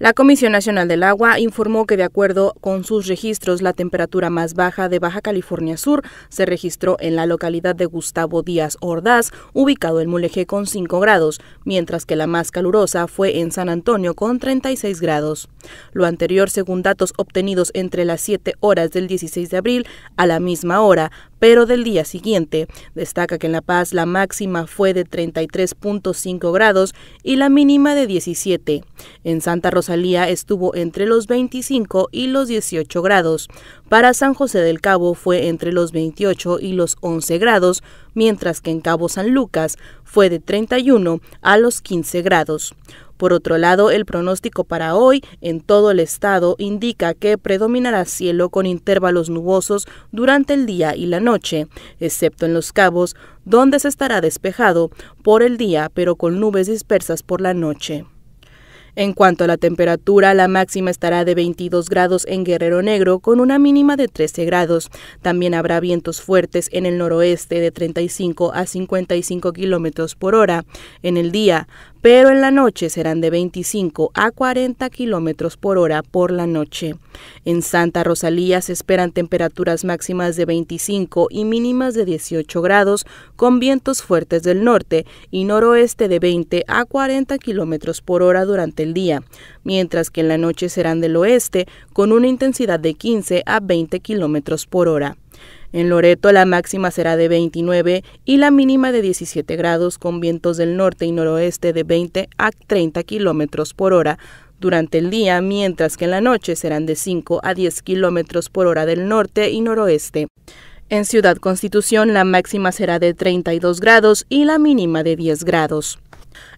La Comisión Nacional del Agua informó que de acuerdo con sus registros, la temperatura más baja de Baja California Sur se registró en la localidad de Gustavo Díaz Ordaz, ubicado en Mulegé con 5 grados, mientras que la más calurosa fue en San Antonio con 36 grados. Lo anterior según datos obtenidos entre las 7 horas del 16 de abril a la misma hora, pero del día siguiente. Destaca que en La Paz la máxima fue de 33.5 grados y la mínima de 17. En Santa Rosalía estuvo entre los 25 y los 18 grados. Para San José del Cabo fue entre los 28 y los 11 grados, mientras que en Cabo San Lucas fue de 31 a los 15 grados. Por otro lado, el pronóstico para hoy en todo el estado indica que predominará cielo con intervalos nubosos durante el día y la noche, excepto en los cabos, donde se estará despejado por el día pero con nubes dispersas por la noche. En cuanto a la temperatura, la máxima estará de 22 grados en Guerrero Negro con una mínima de 13 grados. También habrá vientos fuertes en el noroeste de 35 a 55 kilómetros por hora en el día, pero en la noche serán de 25 a 40 kilómetros por hora por la noche. En Santa Rosalía se esperan temperaturas máximas de 25 y mínimas de 18 grados, con vientos fuertes del norte y noroeste de 20 a 40 kilómetros por hora durante el día, mientras que en la noche serán del oeste, con una intensidad de 15 a 20 kilómetros por hora. En Loreto la máxima será de 29 y la mínima de 17 grados con vientos del norte y noroeste de 20 a 30 kilómetros por hora durante el día, mientras que en la noche serán de 5 a 10 kilómetros por hora del norte y noroeste. En Ciudad Constitución la máxima será de 32 grados y la mínima de 10 grados.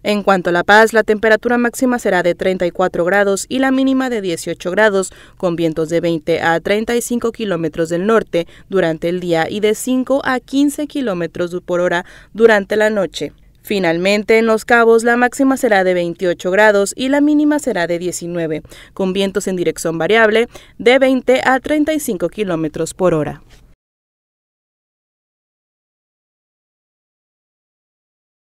En cuanto a La Paz, la temperatura máxima será de 34 grados y la mínima de 18 grados, con vientos de 20 a 35 kilómetros del norte durante el día y de 5 a 15 kilómetros por hora durante la noche. Finalmente, en Los Cabos la máxima será de 28 grados y la mínima será de 19, con vientos en dirección variable de 20 a 35 kilómetros por hora.